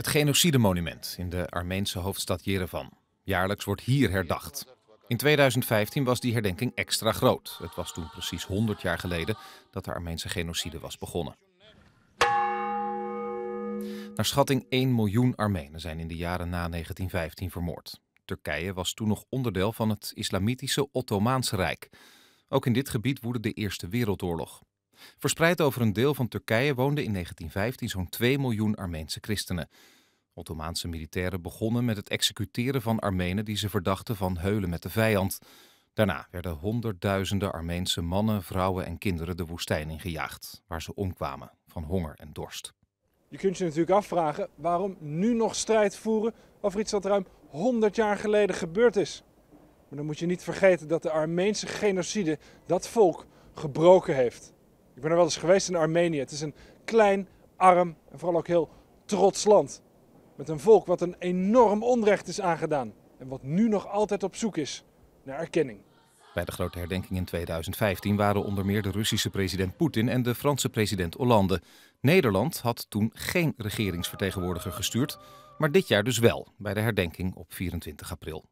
Het genocidemonument in de Armeense hoofdstad Jerevan. Jaarlijks wordt hier herdacht. In 2015 was die herdenking extra groot. Het was toen precies 100 jaar geleden dat de Armeense genocide was begonnen. Naar schatting 1 miljoen Armenen zijn in de jaren na 1915 vermoord. Turkije was toen nog onderdeel van het islamitische Ottomaanse Rijk. Ook in dit gebied woedde de Eerste Wereldoorlog. Verspreid over een deel van Turkije woonden in 1915 zo'n 2 miljoen Armeense christenen. Ottomaanse militairen begonnen met het executeren van Armenen die ze verdachten van heulen met de vijand. Daarna werden honderdduizenden Armeense mannen, vrouwen en kinderen de woestijn ingejaagd, waar ze omkwamen van honger en dorst. Je kunt je natuurlijk afvragen waarom nu nog strijd voeren over iets wat ruim 100 jaar geleden gebeurd is. Maar dan moet je niet vergeten dat de Armeense genocide dat volk gebroken heeft. Ik ben er wel eens geweest in Armenië. Het is een klein, arm en vooral ook heel trots land. Met een volk wat een enorm onrecht is aangedaan en wat nu nog altijd op zoek is naar erkenning. Bij de grote herdenking in 2015 waren onder meer de Russische president Poetin en de Franse president Hollande. Nederland had toen geen regeringsvertegenwoordiger gestuurd, maar dit jaar dus wel, bij de herdenking op 24 april.